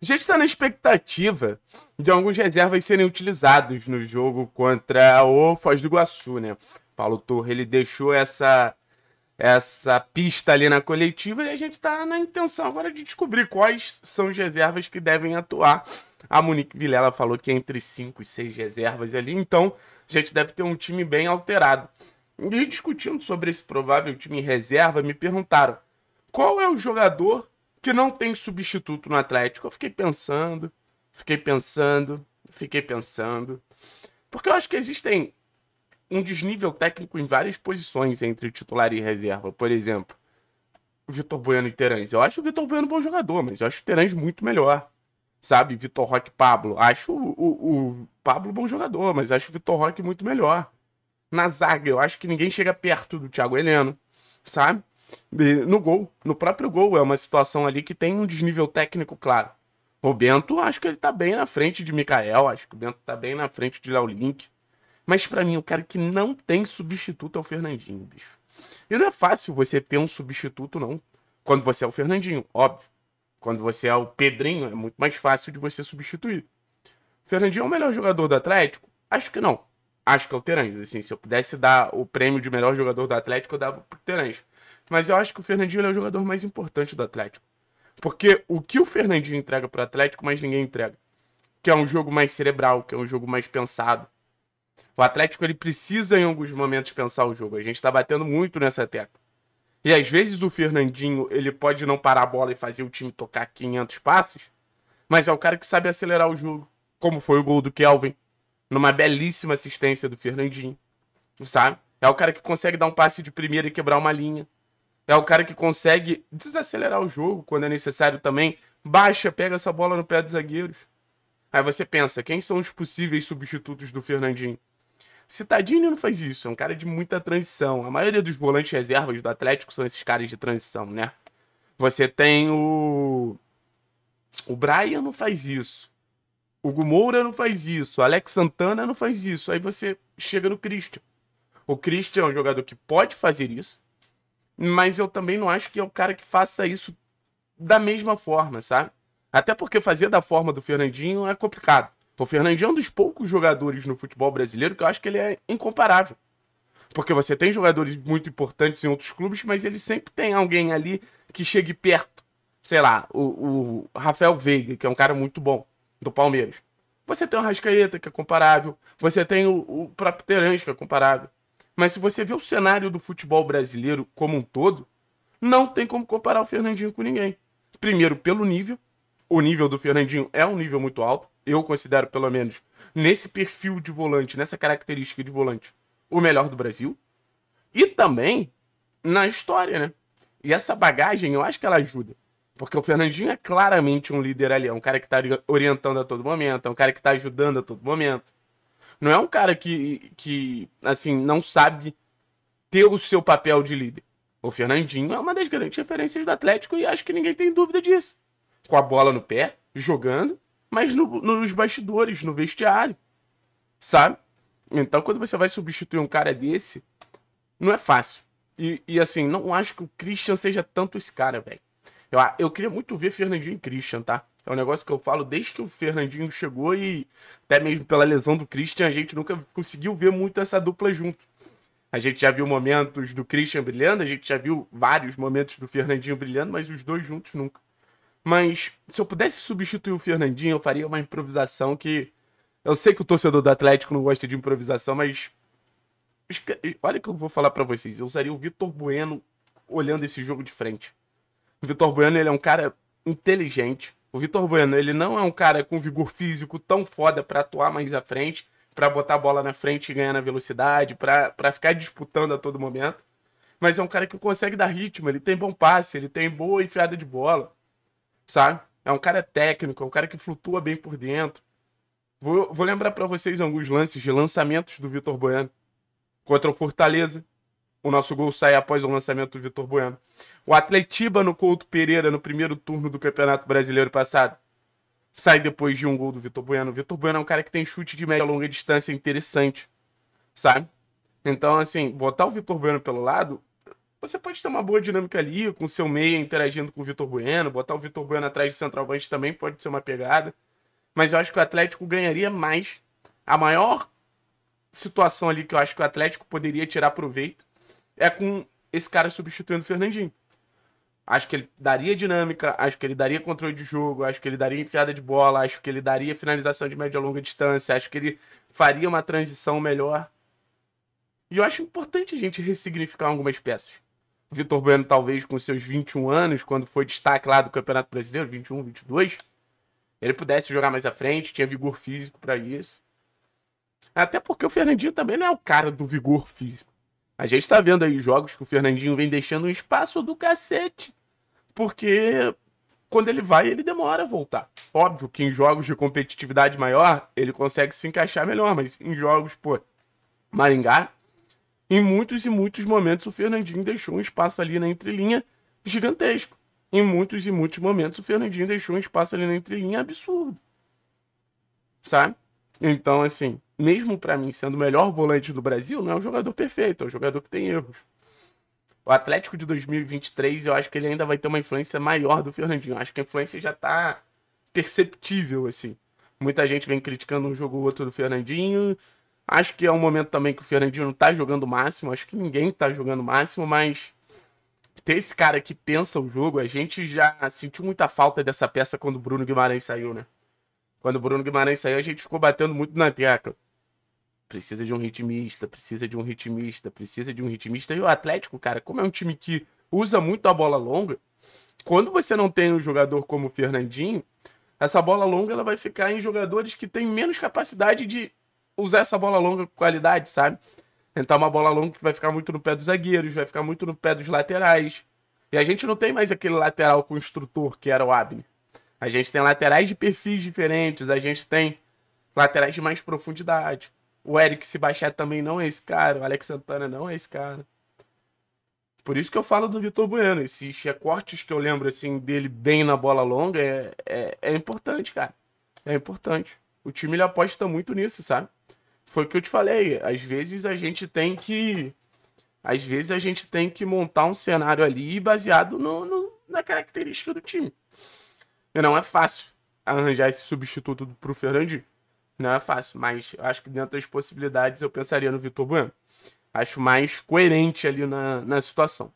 já está na expectativa de alguns reservas serem utilizados no jogo contra o Foz do Iguaçu, né? Paulo Torre, ele deixou essa essa pista ali na coletiva e a gente está na intenção agora de descobrir quais são as reservas que devem atuar. A Monique Vilela falou que é entre 5 e 6 reservas ali, então a gente deve ter um time bem alterado. E discutindo sobre esse provável time reserva, me perguntaram qual é o jogador que não tem substituto no Atlético. Eu fiquei pensando, fiquei pensando, fiquei pensando. Porque eu acho que existem um desnível técnico em várias posições entre titular e reserva. Por exemplo, o Vitor Bueno e Terãs. Eu acho o Vitor Bueno um bom jogador, mas eu acho o Terãs muito melhor. Sabe, Vitor Roque Pablo. Acho o, o, o Pablo bom jogador, mas acho o Vitor Roque muito melhor. Na zaga, eu acho que ninguém chega perto do Thiago Heleno, sabe? no gol, no próprio gol. É uma situação ali que tem um desnível técnico claro. O Bento, acho que ele tá bem na frente de Mikael, acho que o Bento tá bem na frente de Léo Link. Mas para mim, o cara que não tem substituto é o Fernandinho, bicho. E não é fácil você ter um substituto, não. Quando você é o Fernandinho, óbvio. Quando você é o Pedrinho, é muito mais fácil de você substituir. O Fernandinho é o melhor jogador do Atlético? Acho que não. Acho que é o Terãs. Assim, se eu pudesse dar o prêmio de melhor jogador do Atlético, eu dava pro Terãs. Mas eu acho que o Fernandinho é o jogador mais importante do Atlético. Porque o que o Fernandinho entrega pro Atlético, mais ninguém entrega. Que é um jogo mais cerebral, que é um jogo mais pensado. O Atlético ele precisa em alguns momentos pensar o jogo. A gente tá batendo muito nessa tecla. E às vezes o Fernandinho, ele pode não parar a bola e fazer o time tocar 500 passes, mas é o cara que sabe acelerar o jogo, como foi o gol do Kelvin, numa belíssima assistência do Fernandinho, sabe? É o cara que consegue dar um passe de primeira e quebrar uma linha. É o cara que consegue desacelerar o jogo quando é necessário também. Baixa, pega essa bola no pé dos zagueiros. Aí você pensa, quem são os possíveis substitutos do Fernandinho? Citadinho não faz isso, é um cara de muita transição. A maioria dos volantes reservas do Atlético são esses caras de transição, né? Você tem o. O Brian não faz isso. O Gumoura não faz isso. O Alex Santana não faz isso. Aí você chega no Christian. O Christian é um jogador que pode fazer isso mas eu também não acho que é o cara que faça isso da mesma forma, sabe? Até porque fazer da forma do Fernandinho é complicado. O Fernandinho é um dos poucos jogadores no futebol brasileiro que eu acho que ele é incomparável. Porque você tem jogadores muito importantes em outros clubes, mas ele sempre tem alguém ali que chegue perto. Sei lá, o, o Rafael Veiga, que é um cara muito bom, do Palmeiras. Você tem o Rascaeta, que é comparável. Você tem o, o próprio Terence, que é comparável. Mas se você vê o cenário do futebol brasileiro como um todo, não tem como comparar o Fernandinho com ninguém. Primeiro, pelo nível. O nível do Fernandinho é um nível muito alto. Eu considero, pelo menos, nesse perfil de volante, nessa característica de volante, o melhor do Brasil. E também na história, né? E essa bagagem, eu acho que ela ajuda. Porque o Fernandinho é claramente um líder ali, é um cara que tá orientando a todo momento, é um cara que tá ajudando a todo momento. Não é um cara que, que assim, não sabe ter o seu papel de líder. O Fernandinho é uma das grandes referências do Atlético e acho que ninguém tem dúvida disso. Com a bola no pé, jogando, mas no, nos bastidores, no vestiário. Sabe? Então, quando você vai substituir um cara desse, não é fácil. E, e assim, não acho que o Christian seja tanto esse cara, velho. Eu, eu queria muito ver Fernandinho e Christian, tá? É um negócio que eu falo desde que o Fernandinho chegou e até mesmo pela lesão do Christian, a gente nunca conseguiu ver muito essa dupla junto. A gente já viu momentos do Christian brilhando, a gente já viu vários momentos do Fernandinho brilhando, mas os dois juntos nunca. Mas se eu pudesse substituir o Fernandinho, eu faria uma improvisação que. Eu sei que o torcedor do Atlético não gosta de improvisação, mas. Olha o que eu vou falar para vocês. Eu usaria o Vitor Bueno olhando esse jogo de frente. O Vitor Bueno ele é um cara inteligente. O Vitor Bueno, ele não é um cara com vigor físico tão foda para atuar mais à frente, para botar a bola na frente e ganhar na velocidade, para ficar disputando a todo momento. Mas é um cara que consegue dar ritmo, ele tem bom passe, ele tem boa enfiada de bola, sabe? É um cara técnico, é um cara que flutua bem por dentro. Vou, vou lembrar para vocês alguns lances de lançamentos do Vitor Bueno contra o Fortaleza, o nosso gol sai após o lançamento do Vitor Bueno. O Atletiba no Couto Pereira no primeiro turno do Campeonato Brasileiro passado. Sai depois de um gol do Vitor Bueno. O Vitor Bueno é um cara que tem chute de média longa distância interessante. Sabe? Então, assim, botar o Vitor Bueno pelo lado, você pode ter uma boa dinâmica ali, com o seu meia interagindo com o Vitor Bueno, botar o Vitor Bueno atrás do centroavante também pode ser uma pegada. Mas eu acho que o Atlético ganharia mais. A maior situação ali que eu acho que o Atlético poderia tirar proveito é com esse cara substituindo o Fernandinho. Acho que ele daria dinâmica, acho que ele daria controle de jogo, acho que ele daria enfiada de bola, acho que ele daria finalização de média e longa distância, acho que ele faria uma transição melhor. E eu acho importante a gente ressignificar algumas peças. Vitor Bueno, talvez com seus 21 anos, quando foi destaque lá do Campeonato Brasileiro, 21, 22, ele pudesse jogar mais à frente, tinha vigor físico para isso. Até porque o Fernandinho também não é o cara do vigor físico. A gente está vendo aí jogos que o Fernandinho vem deixando um espaço do cacete. Porque quando ele vai, ele demora a voltar. Óbvio que em jogos de competitividade maior, ele consegue se encaixar melhor, mas em jogos, pô, Maringá, em muitos e muitos momentos o Fernandinho deixou um espaço ali na entrelinha gigantesco. Em muitos e muitos momentos o Fernandinho deixou um espaço ali na entrelinha absurdo. Sabe? Então, assim, mesmo para mim sendo o melhor volante do Brasil, não é um jogador perfeito, é um jogador que tem erros. O Atlético de 2023, eu acho que ele ainda vai ter uma influência maior do Fernandinho. Eu acho que a influência já tá perceptível, assim. Muita gente vem criticando um jogo ou outro do Fernandinho. Acho que é um momento também que o Fernandinho não tá jogando o máximo. Acho que ninguém tá jogando o máximo, mas ter esse cara que pensa o jogo, a gente já sentiu muita falta dessa peça quando o Bruno Guimarães saiu, né? Quando o Bruno Guimarães saiu, a gente ficou batendo muito na tecla. Precisa de um ritmista, precisa de um ritmista, precisa de um ritmista. E o Atlético, cara, como é um time que usa muito a bola longa, quando você não tem um jogador como o Fernandinho, essa bola longa ela vai ficar em jogadores que têm menos capacidade de usar essa bola longa com qualidade, sabe? Tentar uma bola longa que vai ficar muito no pé dos zagueiros, vai ficar muito no pé dos laterais. E a gente não tem mais aquele lateral construtor que era o Abner. A gente tem laterais de perfis diferentes, a gente tem laterais de mais profundidade. O Eric, se baixar, também não é esse cara. O Alex Santana não é esse cara. Por isso que eu falo do Vitor Bueno. Esses recortes que eu lembro, assim, dele bem na bola longa é, é, é importante, cara. É importante. O time ele aposta muito nisso, sabe? Foi o que eu te falei. Às vezes a gente tem que. Às vezes a gente tem que montar um cenário ali baseado no, no na característica do time. E não é fácil arranjar esse substituto pro Fernandinho. Não é fácil, mas acho que dentro das possibilidades eu pensaria no Vitor Bueno. Acho mais coerente ali na, na situação.